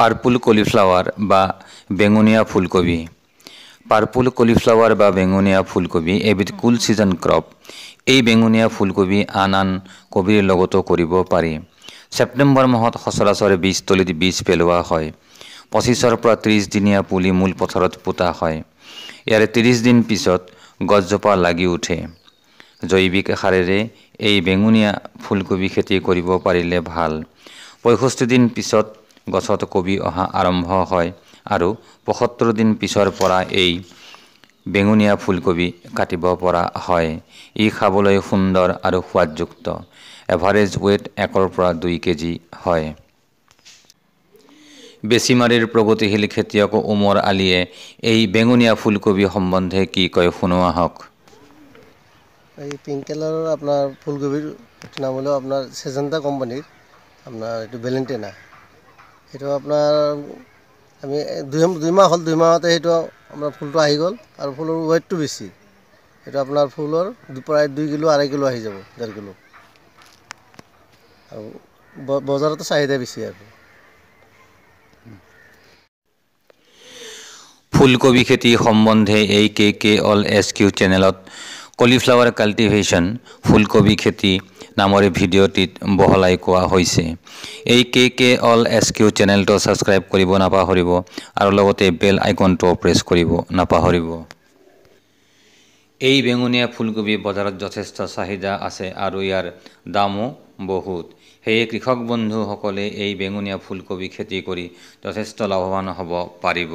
purple কলিফ্লাৱাৰ বা বেঙুনীয়া ফুলকবি পাৰ্পুল কলিফ্লাৱাৰ বা বেঙুনীয়া ফুলকবি এবিধ কুল ছিজন ক্ৰপ এই বেঙুনীয়া ফুলকবি আন আন কবিৰ লগতো কৰিব পাৰি ছেপ্টেম্বৰ মাহত সচৰাচৰ বীজতলিত বীজ পেলোৱা হয় পঁচিছৰ পৰা ত্ৰিছ দিনীয়া পুলি মূল পথাৰত পোতা হয় ইয়াৰে ত্ৰিছ দিন পিছত গছজোপা লাগি উঠে জৈৱিক সাৰেৰে এই বেঙুনীয়া ফুলকবি খেতি কৰিব পাৰিলে ভাল পঁয়ষষ্ঠি দিন পিছত গছত কবি অহা আৰম্ভ হয় আৰু পঁয়সত্তৰ দিন পিছৰ পৰা এই বেঙুনীয়া ফুলকবি কাটিব পৰা হয় ই খাবলৈ সুন্দৰ আৰু সোৱাদযুক্ত এভাৰেজ ৱেট একৰ পৰা দুই কেজি হয় বেছিমাৰীৰ প্ৰগতিশীল খেতিয়ক ওমৰ আলীয়ে এই বেঙুনীয়া ফুলকবি সম্বন্ধে কি কয় শুনো আহক এই পিংক কালাৰৰ আপোনাৰ ফুলকবিৰ নাম হ'লেও আপোনাৰ চেজেণ্টা কোম্পানীৰ আপোনাৰ এইটো ভেলেণ্টেনা সেইটো আপোনাৰ আমি দুই দুইমাহ হ'ল দুইমাহতে সেইটো আমাৰ ফুলটো আহি গ'ল আৰু ফুলৰ ৱেইটটো বেছি সেইটো আপোনাৰ ফুলৰ দুপৰা দুই কিলো আঢ়ৈ কিলো আহি যাব ডেৰ কিলো আৰু বজাৰতো চাহিদা বেছি আৰু ফুলকবি খেতি সম্বন্ধে এই K K all S Q চেনেলত কলিফ্লাৱাৰ কাল্টিভেশ্যন ফুলকবি খেতি নামৰে ভিডিঅ'টিত বহলাই কোৱা হৈছে এই K K all S Q চেনেলটো ছাবস্ক্ৰাইব কৰিব নাপাহৰিব আৰু লগতে বেল আইকনটোও প্ৰেছ কৰিব নাপাহৰিব এই বেঙুনীয়া ফুলকবি বজাৰত যথেষ্ট চাহিদা আছে আৰু ইয়াৰ দামো বহুত সেয়ে কৃষক বন্ধুসকলে এই বেঙুনীয়া ফুলকবি খেতি কৰি যথেষ্ট লাভৱান হ'ব পাৰিব